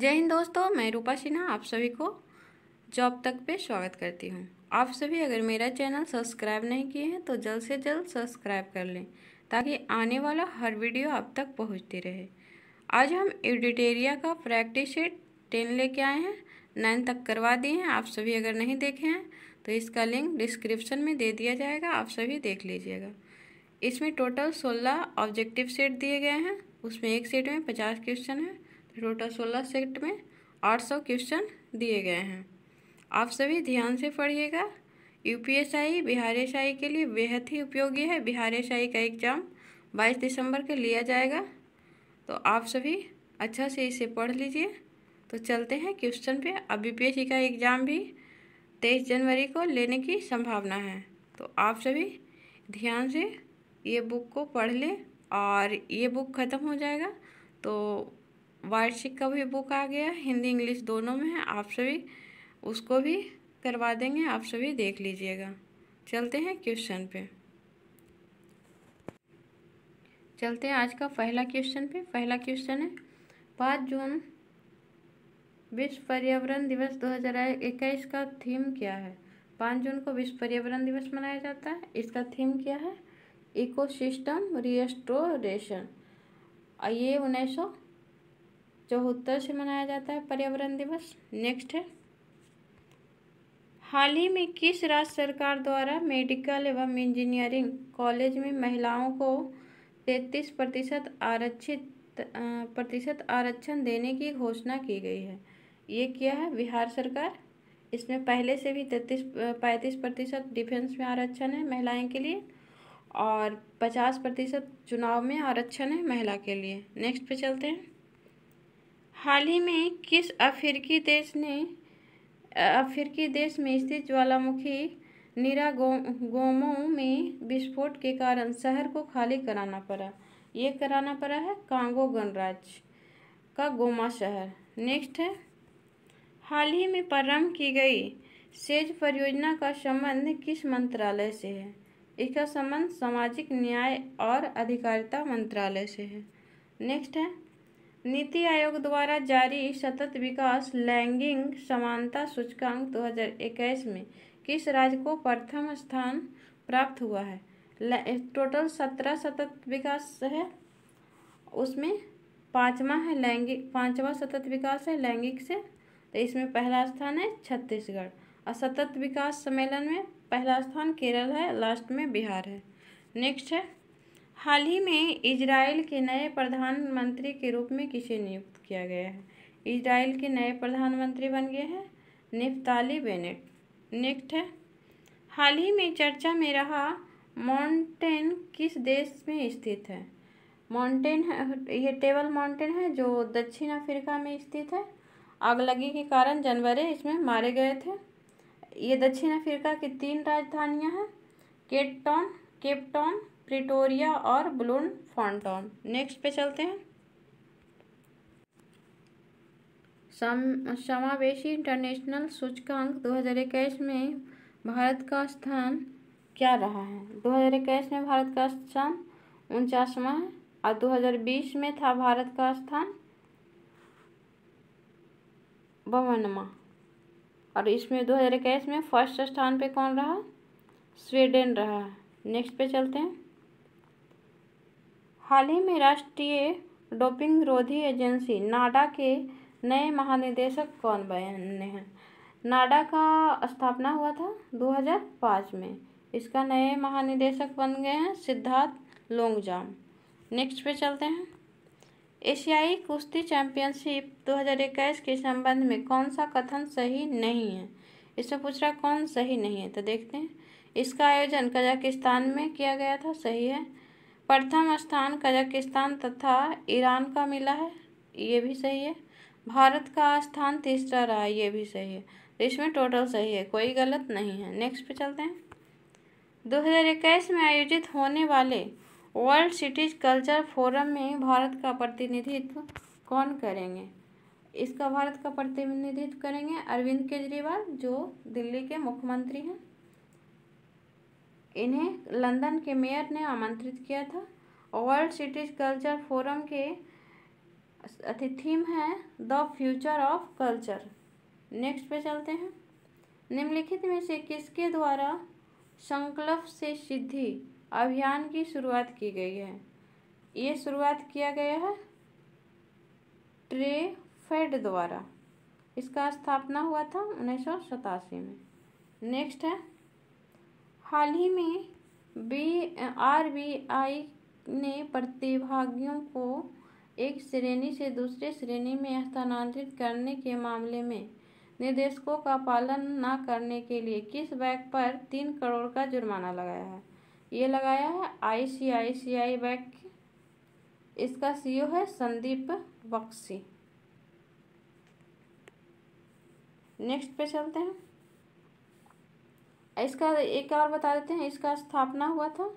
जय हिंद दोस्तों मैं रूपा सिन्हा आप सभी को जॉब तक पे स्वागत करती हूँ आप सभी अगर मेरा चैनल सब्सक्राइब नहीं किए हैं तो जल्द से जल्द सब्सक्राइब कर लें ताकि आने वाला हर वीडियो आप तक पहुँचती रहे आज हम एडिटेरिया का प्रैक्टिस शीट टेन लेके आए हैं नाइन तक करवा दिए हैं आप सभी अगर नहीं देखे हैं तो इसका लिंक डिस्क्रिप्शन में दे दिया जाएगा आप सभी देख लीजिएगा इसमें टोटल सोलह ऑब्जेक्टिव सेट दिए गए हैं उसमें एक सेट में पचास क्वेश्चन है टोटल सोलह सेट में आठ सौ क्वेश्चन दिए गए हैं आप सभी ध्यान से पढ़िएगा U P S I Bihar S I के लिए बेहद ही उपयोगी है बिहार एस आई का एग्ज़ाम बाईस दिसंबर के लिया जाएगा तो आप सभी अच्छा से इसे पढ़ लीजिए तो चलते हैं क्वेश्चन पे अब यूपीएससी का एग्ज़ाम भी तेईस जनवरी को लेने की संभावना है तो आप सभी ध्यान से ये बुक को पढ़ लें और ये बुक ख़त्म हो जाएगा तो वार्षिक का भी बुक आ गया हिंदी इंग्लिश दोनों में है आप सभी उसको भी करवा देंगे आप सभी देख लीजिएगा चलते हैं क्वेश्चन पे चलते हैं आज का पहला क्वेश्चन पे पहला क्वेश्चन है पाँच जून विश्व पर्यावरण दिवस 2021 का थीम क्या है पाँच जून को विश्व पर्यावरण दिवस मनाया जाता है इसका थीम क्या है इकोसिस्टम रिस्टोरेशन ये उन्नीस चौहत्तर से मनाया जाता है पर्यावरण दिवस नेक्स्ट है हाल ही में किस राज्य सरकार द्वारा मेडिकल एवं इंजीनियरिंग कॉलेज में महिलाओं को तैतीस प्रतिशत आरक्षित प्रतिशत आरक्षण देने की घोषणा की गई है ये किया है बिहार सरकार इसमें पहले से भी तैतीस पैंतीस प्रतिशत डिफेंस में आरक्षण है महिलाएं के लिए और पचास प्रतिशत चुनाव में आरक्षण है महिला के लिए नेक्स्ट पे चलते हैं हाल ही में किस अफ्रीकी देश ने अफ्रीकी देश में स्थित ज्वालामुखी निरा गो, में विस्फोट के कारण शहर को खाली कराना पड़ा ये कराना पड़ा है कांगो गणराज्य का गोमा शहर नेक्स्ट है हाल ही में प्रारंभ की गई सेज परियोजना का संबंध किस मंत्रालय से है इसका संबंध सामाजिक न्याय और अधिकारिता मंत्रालय से है नेक्स्ट है नीति आयोग द्वारा जारी सतत विकास लैंगिक समानता सूचकांक 2021 में किस राज्य को प्रथम स्थान प्राप्त हुआ है टोटल सत्रह सतत विकास है उसमें पाँचवा है लैंगिक पाँचवा सतत विकास है लैंगिक से तो इसमें पहला स्थान है छत्तीसगढ़ और सतत विकास सम्मेलन में पहला स्थान केरल है लास्ट में बिहार है नेक्स्ट है हाल ही में इजराइल के नए प्रधानमंत्री के रूप में किसे नियुक्त किया गया है इजराइल के नए प्रधानमंत्री बन गए हैं निफ्ताली बेनेट नेक्स्ट है हाल ही में चर्चा में रहा माउंटेन किस देश में स्थित है माउंटेन ये टेबल माउंटेन है जो दक्षिण अफ्रीका में स्थित है लगी के कारण जनवरे इसमें मारे गए थे ये दक्षिण अफ्रीका की तीन राजधानियां हैं Cape Town Cape Town Pretoria और ब्लून फॉन्टॉन नेक्स्ट पे चलते हैं सम समावेशी इंटरनेशनल सूचकांक 2021 में भारत का स्थान क्या रहा है 2021 में भारत का स्थान उनचासवा है और 2020 में था भारत का स्थान बवनवा और इसमें 2021 में फर्स्ट स्थान पे कौन रहा स्वीडन रहा नेक्स्ट पे चलते हैं हाल ही में राष्ट्रीय डोपिंग रोधी एजेंसी नाडा के नए महानिदेशक कौन बने हैं नाडा का स्थापना हुआ था 2005 में इसका नए महानिदेशक बन गए हैं सिद्धार्थ लोंगजाम नेक्स्ट पे चलते हैं एशियाई कुश्ती चैंपियनशिप 2021 के संबंध में कौन सा कथन सही नहीं है इसमें पूछ रहा कौन सही नहीं है तो देखते हैं इसका आयोजन कजाकिस्तान में किया गया था सही है प्रथम स्थान कजाकिस्तान तथा ईरान का मिला है ये भी सही है भारत का स्थान तीसरा रहा ये भी सही है तो इसमें टोटल सही है कोई गलत नहीं है नेक्स्ट पे चलते हैं 2021 में आयोजित होने वाले वर्ल्ड सिटीज कल्चर फोरम में भारत का प्रतिनिधित्व कौन करेंगे इसका भारत का प्रतिनिधित्व करेंगे अरविंद केजरीवाल जो दिल्ली के मुख्यमंत्री हैं इन्हें लंदन के मेयर ने आमंत्रित किया था वर्ल्ड सिटीज कल्चर फोरम के थीम है the future of culture next पे चलते हैं निम्नलिखित में से किसके द्वारा संकल्प से सिद्धि अभियान की शुरुआत की गई है ये शुरुआत किया गया है ट्रे फेड द्वारा इसका स्थापना हुआ था उन्नीस में नेक्स्ट है हाल ही में बी आर बी आई ने प्रतिभागियों को एक श्रेणी से दूसरे श्रेणी में स्थानांतरित करने के मामले में निर्देशकों का पालन न करने के लिए किस बैंक पर तीन करोड़ का जुर्माना लगाया है ये लगाया है आईसीआईसीआई बैंक इसका सीईओ है संदीप बक्सी नेक्स्ट पे चलते हैं इसका एक और बता देते हैं इसका स्थापना हुआ था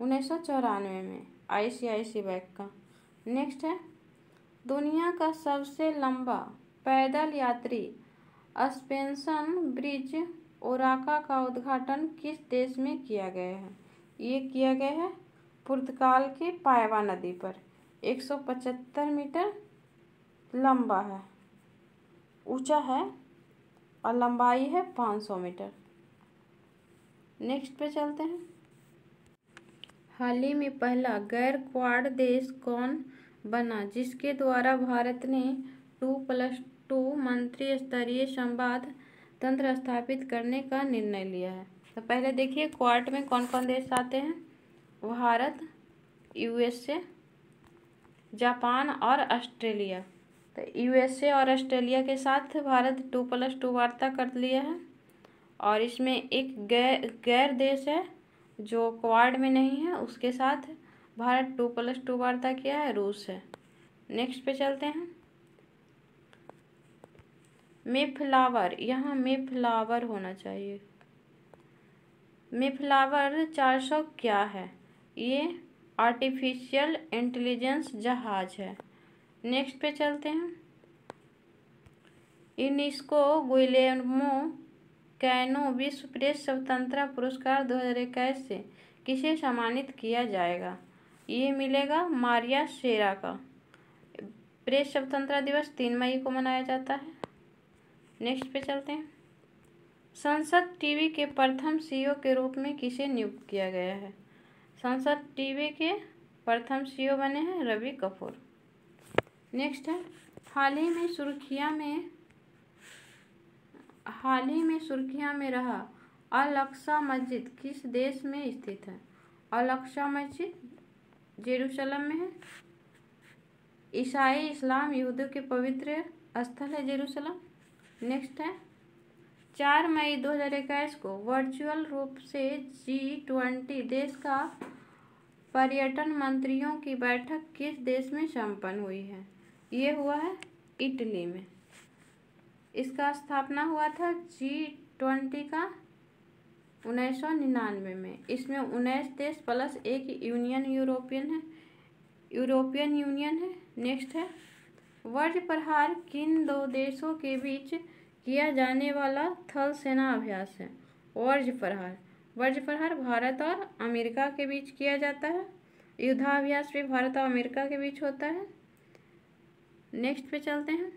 उन्नीस सौ चौरानवे में आईसीआईसी बैंक का नेक्स्ट है दुनिया का सबसे लंबा पैदल यात्री अस्पेंसन ब्रिज ओराका का उद्घाटन किस देश में किया गया है ये किया गया है पुर्तगाल के पायवा नदी पर एक सौ पचहत्तर मीटर लंबा है ऊंचा है और लंबाई है पाँच सौ मीटर नेक्स्ट पे चलते हैं हाल ही में पहला गैर क्वाड देश कौन बना जिसके द्वारा भारत ने टू प्लस टू मंत्री स्तरीय संवाद तंत्र स्थापित करने का निर्णय लिया है तो पहले देखिए क्वाड में कौन कौन देश आते हैं भारत यूएसए जापान और ऑस्ट्रेलिया तो यूएसए और ऑस्ट्रेलिया के साथ भारत टू प्लस टू वार्ता कर लिया है और इसमें एक गैर गैर देश है जो क्वाड में नहीं है उसके साथ भारत टू प्लस टू वार्ता किया है रूस है नेक्स्ट पे चलते हैं मे फ्लावर यहाँ मे फ्लावर होना चाहिए मे फ्लावर चार सौ क्या है ये आर्टिफिशियल इंटेलिजेंस जहाज है नेक्स्ट पे चलते हैं यूनिस्को गुलेमो कैनो विश्व प्रेस स्वतंत्रता पुरस्कार 2021 से किसे सम्मानित किया जाएगा ये मिलेगा मारिया शेरा का प्रेस स्वतंत्रता दिवस तीन मई को मनाया जाता है नेक्स्ट पे चलते हैं संसद टीवी के प्रथम सीईओ के रूप में किसे नियुक्त किया गया है संसद टीवी के प्रथम सीईओ बने हैं रवि कपूर नेक्स्ट है हाल ही में सुर्खिया में हाल ही में सुर्खियाँ में रहा अलक्सा मस्जिद किस देश में स्थित है अलक्सा मस्जिद जेरूशलम में है ईसाई इस्लाम युद्ध के पवित्र स्थल है जेरूशलम नेक्स्ट है चार मई दो हज़ार इक्कीस को वर्चुअल रूप से जी ट्वेंटी देश का पर्यटन मंत्रियों की बैठक किस देश में संपन्न हुई है ये हुआ है इटली में इसका स्थापना हुआ था जी ट्वेंटी का उन्नीस सौ निन्यानवे में इसमें उन्नीस देश प्लस एक यूनियन यूरोपियन है यूरोपियन यूनियन है नेक्स्ट है वर्ज प्रहार किन दो देशों के बीच किया जाने वाला थल सेना अभ्यास है वर्ज प्रहार वर्ज प्रहार भारत और अमेरिका के बीच किया जाता है युद्धाभ्यास भी भारत और अमेरिका के बीच होता है नेक्स्ट पे चलते हैं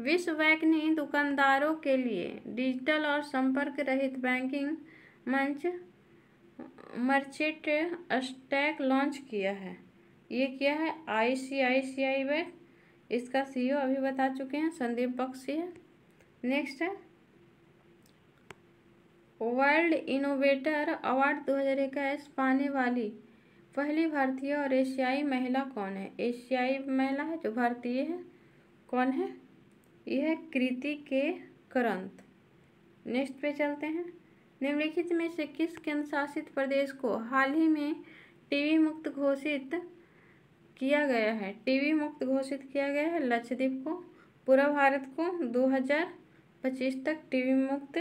विश्व बैंक ने दुकानदारों के लिए डिजिटल और संपर्क रहित बैंकिंग मंच मर्चेंट स्टैक लॉन्च किया है ये किया है आई सी आई सी आई बैंक इसका सीईओ अभी बता चुके हैं संदीप बक्सी है नेक्स्ट है वर्ल्ड इनोवेटर अवार्ड दो इक्कीस पाने वाली पहली भारतीय और एशियाई महिला कौन है एशियाई महिला है जो भारतीय है कौन है यह कृति के करंत नेक्स्ट पे चलते हैं निम्नलिखित में से किस केंद्र शासित प्रदेश को हाल ही में टीवी मुक्त घोषित किया गया है टीवी मुक्त घोषित किया गया है लक्षद्वीप को पूरा भारत को 2025 तक टीवी मुक्त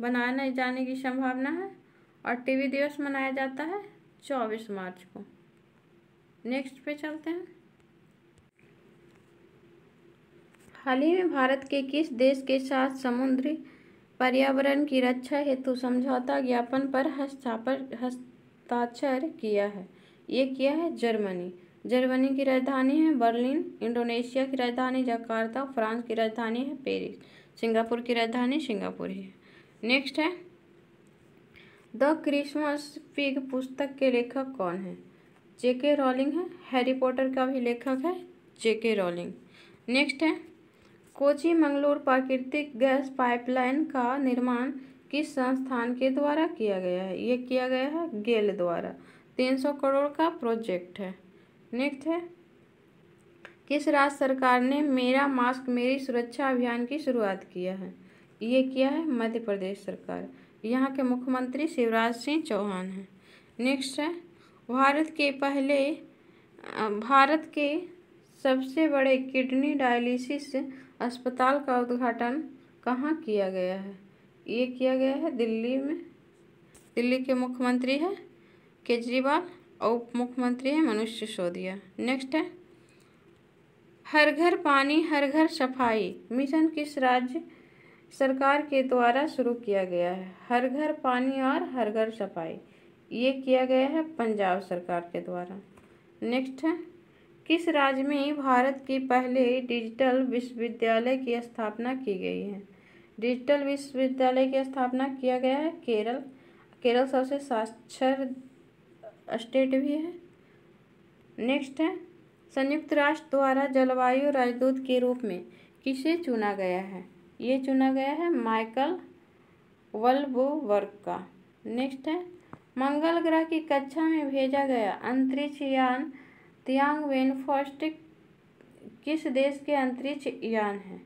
बनाने जाने की संभावना है और टीवी दिवस मनाया जाता है 24 मार्च को नेक्स्ट पे चलते हैं हाल ही में भारत के किस देश के साथ समुद्री पर्यावरण की रक्षा हेतु समझौता ज्ञापन पर हस्तापर हस्ताक्षर किया है ये किया है जर्मनी जर्मनी की राजधानी है बर्लिन इंडोनेशिया की राजधानी जकार्ता फ्रांस की राजधानी है पेरिस सिंगापुर की राजधानी सिंगापुर ही है नेक्स्ट है द क्रिसमस पिग पुस्तक के लेखक कौन है जेके रॉलिंग है हैरी पॉटर का भी लेखक है जेके रॉलिंग नेक्स्ट है कोची मंगलोर प्राकृतिक गैस पाइपलाइन का निर्माण किस संस्थान के द्वारा किया गया है ये किया गया है गेल द्वारा तीन सौ करोड़ का प्रोजेक्ट है नेक्स्ट है किस राज्य सरकार ने मेरा मास्क मेरी सुरक्षा अभियान की शुरुआत किया है ये किया है मध्य प्रदेश सरकार यहाँ के मुख्यमंत्री शिवराज सिंह चौहान हैं नेक्स्ट है भारत के पहले भारत के सबसे बड़े किडनी डायलिसिस अस्पताल का उद्घाटन कहाँ किया गया है ये किया गया है दिल्ली में दिल्ली के मुख्यमंत्री है केजरीवाल और उप मुख्यमंत्री है मनुष्य सिसोदिया नेक्स्ट है हर घर पानी हर घर सफाई मिशन किस राज्य सरकार के द्वारा शुरू किया गया है हर घर पानी और हर घर सफाई ये किया गया है पंजाब सरकार के द्वारा नेक्स्ट है किस राज्य में भारत के पहले डिजिटल विश्वविद्यालय की स्थापना की गई है डिजिटल विश्वविद्यालय की स्थापना किया गया है केरल केरल सबसे साक्षर स्टेट भी है नेक्स्ट है संयुक्त राष्ट्र द्वारा जलवायु राजदूत के रूप में किसे चुना गया है ये चुना गया है माइकल वल्बोवर्क का नेक्स्ट है मंगल ग्रह की कक्षा में भेजा गया अंतरिक्ष यान तियांग फर्स्ट किस देश के अंतरिक्ष यान है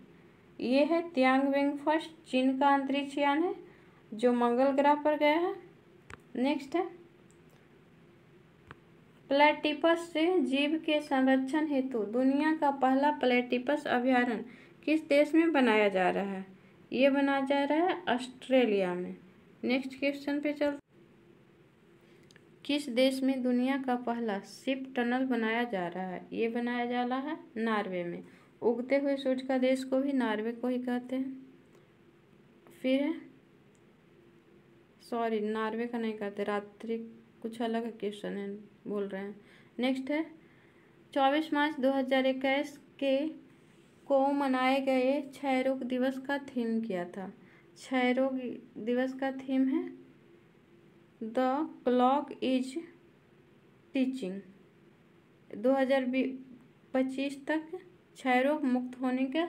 ये है तियांग फर्स्ट चीन का अंतरिक्ष यान है जो मंगल ग्रह पर गया है नेक्स्ट है प्लेटिपस से जीव के संरक्षण हेतु दुनिया का पहला प्लेटिपस अभ्यारण किस देश में बनाया जा रहा है ये बनाया जा रहा है ऑस्ट्रेलिया में नेक्स्ट क्वेश्चन पे चल किस देश में दुनिया का पहला शिप टनल बनाया जा रहा है ये बनाया जा रहा है नार्वे में उगते हुए सूर्य का देश को भी नार्वे को ही कहते हैं फिर है सॉरी नार्वे का नहीं कहते रात्रि कुछ अलग क्वेश्चन है बोल रहे हैं नेक्स्ट है चौबीस मार्च दो हजार इक्कीस के को मनाए गए क्षय रोग दिवस का थीम किया था क्षय रोग दिवस का थीम है द क्लॉक इज टीचिंग 2025 तक क्षय रोग मुक्त होने का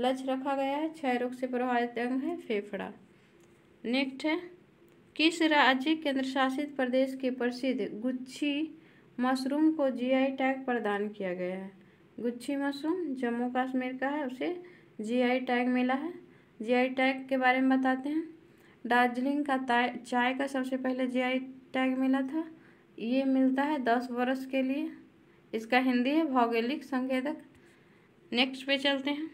लक्ष्य रखा गया है क्षय रोग से प्रभावित अंग है फेफड़ा नेक्स्ट है किस राज्य केंद्र शासित प्रदेश के प्रसिद्ध गुच्छी मशरूम को जीआई टैग प्रदान किया गया है गुच्छी मशरूम जम्मू कश्मीर का है उसे जीआई टैग मिला है जीआई टैग के बारे में बताते हैं दार्जिलिंग का चाय का सबसे पहले जीआई टैग मिला था ये मिलता है दस वर्ष के लिए इसका हिंदी है भौगोलिक संकेतक नेक्स्ट पे चलते हैं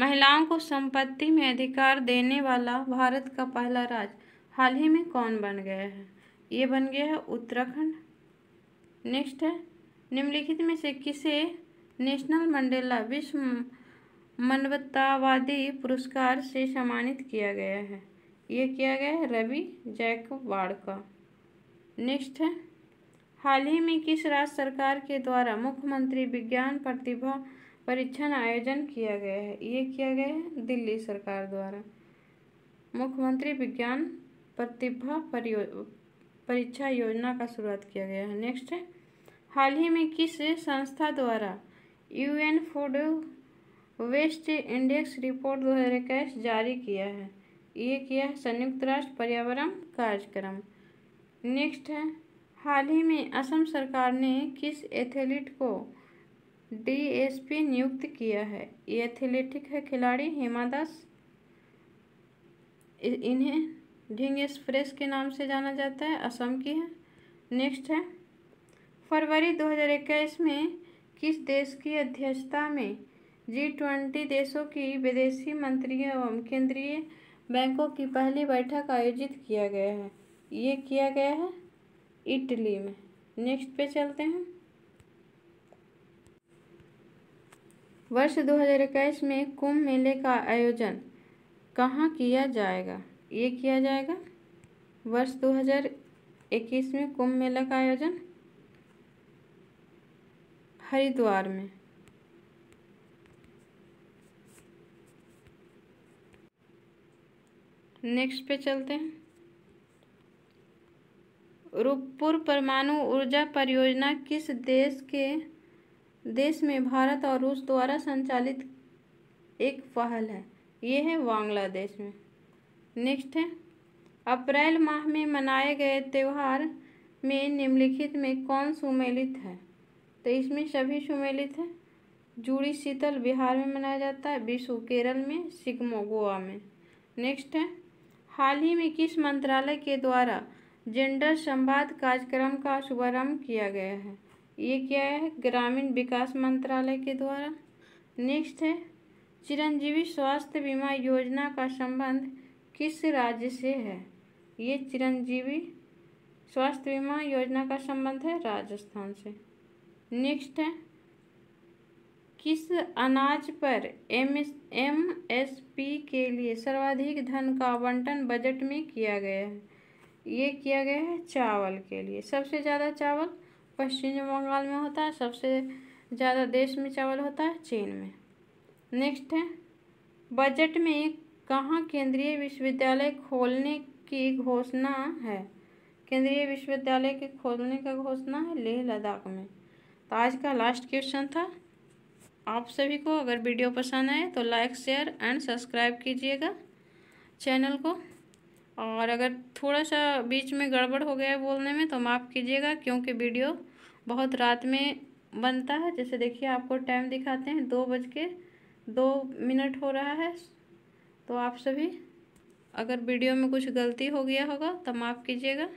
महिलाओं को संपत्ति में अधिकार देने वाला भारत का पहला राज्य हाल ही में कौन बन गया है ये बन गया है उत्तराखंड नेक्स्ट है निम्नलिखित में से किसे नेशनल मंडेला विश्व मानवतावादी पुरस्कार से सम्मानित किया गया है ये किया गया है रवि जैकवाड़ का नेक्स्ट है हाल ही में किस राज्य सरकार के द्वारा मुख्यमंत्री विज्ञान प्रतिभा परीक्षण आयोजन किया गया है ये किया गया है दिल्ली सरकार द्वारा मुख्यमंत्री विज्ञान प्रतिभा परीक्षा योजना का शुरुआत किया गया है नेक्स्ट है हाल ही में किस संस्था द्वारा UN food waste index report दो जारी किया है ये किया संयुक्त राष्ट्र पर्यावरण कार्यक्रम नेक्स्ट है हाल ही में असम सरकार ने किस एथलीट को डीएसपी नियुक्त किया है ये एथलेटिक है खिलाड़ी हेमा दास इन्हें ढिंग एक्सप्रेस के नाम से जाना जाता है असम की है नेक्स्ट है फरवरी 2021 में किस देश की अध्यक्षता में जी ट्वेंटी देशों की विदेशी मंत्रियों एवं केंद्रीय बैंकों की पहली बैठक आयोजित किया गया है ये किया गया है इटली में नेक्स्ट पे चलते हैं वर्ष 2021 में कुंभ मेले का आयोजन कहाँ किया जाएगा ये किया जाएगा वर्ष 2021 में कुंभ मेला का आयोजन हरिद्वार में नेक्स्ट पे चलते हैं रूपपुर परमाणु ऊर्जा परियोजना किस देश के देश में भारत और रूस द्वारा संचालित एक पहल है ये है बांग्लादेश में नेक्स्ट है अप्रैल माह में मनाए गए त्यौहार में निम्नलिखित में कौन सुमेलित है तो इसमें सभी सुमेलित है जूड़ी शीतल बिहार में मनाया जाता है विशु केरल में सिकमो गोवा में नेक्स्ट है हाल ही में किस मंत्रालय के द्वारा जेंडर संवाद कार्यक्रम का शुभारंभ किया गया है ये क्या है ग्रामीण विकास मंत्रालय के द्वारा नेक्स्ट है चिरंजीवी स्वास्थ्य बीमा योजना का संबंध किस राज्य से है ये चिरंजीवी स्वास्थ्य बीमा योजना का संबंध है राजस्थान से नेक्स्ट है किस अनाज पर एम एम एस पी के लिए सर्वाधिक धन का आवंटन बजट में किया गया है ये किया गया है चावल के लिए सबसे ज़्यादा चावल पश्चिम बंगाल में होता है सबसे ज़्यादा देश में चावल होता है चीन में नेक्स्ट है बजट में कहाँ केंद्रीय विश्वविद्यालय खोलने की घोषणा है केंद्रीय विश्वविद्यालय के खोलने का घोषणा है लेह लद्दाख में तो आज का लास्ट क्वेश्चन था आप सभी को अगर वीडियो पसंद आए तो लाइक शेयर एंड सब्सक्राइब कीजिएगा चैनल को और अगर थोड़ा सा बीच में गड़बड़ हो गया है बोलने में तो माफ़ कीजिएगा क्योंकि वीडियो बहुत रात में बनता है जैसे देखिए आपको टाइम दिखाते हैं दो बज के दो मिनट हो रहा है तो आप सभी अगर वीडियो में कुछ गलती हो गया होगा तो माफ़ कीजिएगा